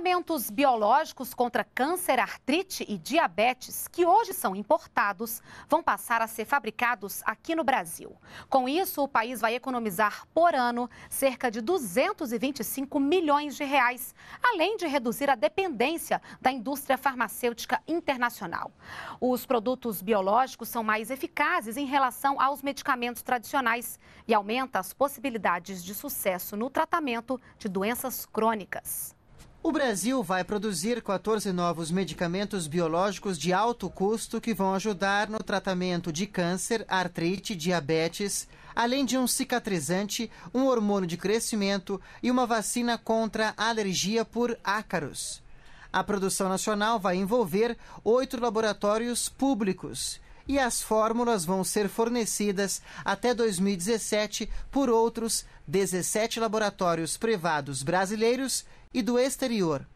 Medicamentos biológicos contra câncer, artrite e diabetes, que hoje são importados, vão passar a ser fabricados aqui no Brasil. Com isso, o país vai economizar por ano cerca de 225 milhões de reais, além de reduzir a dependência da indústria farmacêutica internacional. Os produtos biológicos são mais eficazes em relação aos medicamentos tradicionais e aumenta as possibilidades de sucesso no tratamento de doenças crônicas. O Brasil vai produzir 14 novos medicamentos biológicos de alto custo que vão ajudar no tratamento de câncer, artrite, diabetes, além de um cicatrizante, um hormônio de crescimento e uma vacina contra alergia por ácaros. A produção nacional vai envolver oito laboratórios públicos e as fórmulas vão ser fornecidas até 2017 por outros 17 laboratórios privados brasileiros e do exterior.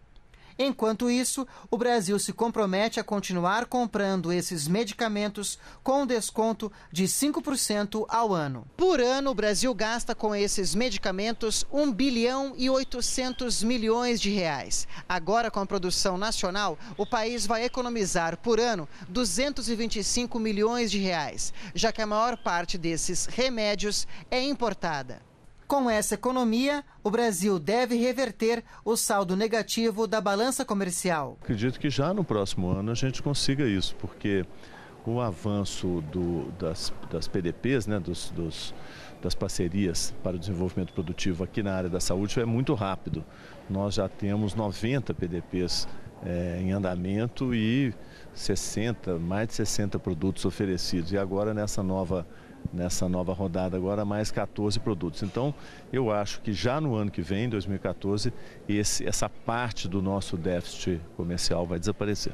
Enquanto isso, o Brasil se compromete a continuar comprando esses medicamentos com desconto de 5% ao ano. Por ano, o Brasil gasta com esses medicamentos 1 bilhão e 800 milhões de reais. Agora, com a produção nacional, o país vai economizar por ano 225 milhões de reais, já que a maior parte desses remédios é importada. Com essa economia, o Brasil deve reverter o saldo negativo da balança comercial. Acredito que já no próximo ano a gente consiga isso, porque o avanço do, das, das PDPs, né, dos, dos, das parcerias para o desenvolvimento produtivo aqui na área da saúde é muito rápido. Nós já temos 90 PDPs é, em andamento e 60, mais de 60 produtos oferecidos. E agora nessa nova, nessa nova rodada, agora mais 14 produtos. Então, eu acho que já no ano que vem, 2014, esse, essa parte do nosso déficit comercial vai desaparecer.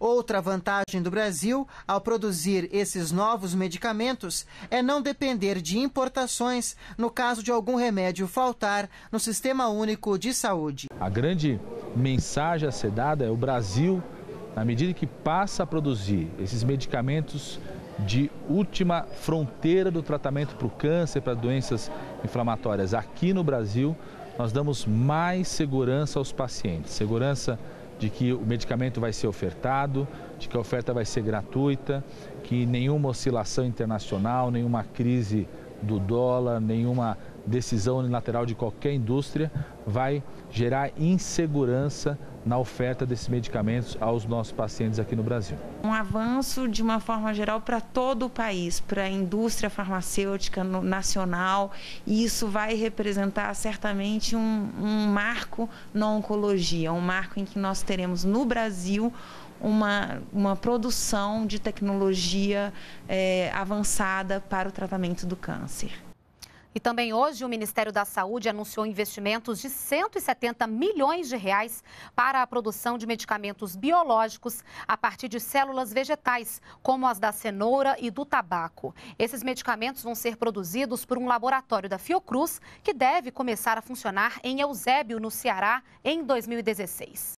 Outra vantagem do Brasil ao produzir esses novos medicamentos é não depender de importações no caso de algum remédio faltar no Sistema Único de Saúde. A grande mensagem a ser dada é o Brasil, na medida que passa a produzir esses medicamentos de última fronteira do tratamento para o câncer, para doenças inflamatórias aqui no Brasil, nós damos mais segurança aos pacientes. Segurança de que o medicamento vai ser ofertado, de que a oferta vai ser gratuita, que nenhuma oscilação internacional, nenhuma crise do dólar, nenhuma decisão unilateral de qualquer indústria vai gerar insegurança na oferta desses medicamentos aos nossos pacientes aqui no Brasil. Um avanço de uma forma geral para todo o país, para a indústria farmacêutica nacional, e isso vai representar certamente um, um marco na oncologia, um marco em que nós teremos no Brasil uma, uma produção de tecnologia é, avançada para o tratamento do câncer. E também hoje o Ministério da Saúde anunciou investimentos de 170 milhões de reais para a produção de medicamentos biológicos a partir de células vegetais, como as da cenoura e do tabaco. Esses medicamentos vão ser produzidos por um laboratório da Fiocruz, que deve começar a funcionar em Eusébio, no Ceará, em 2016.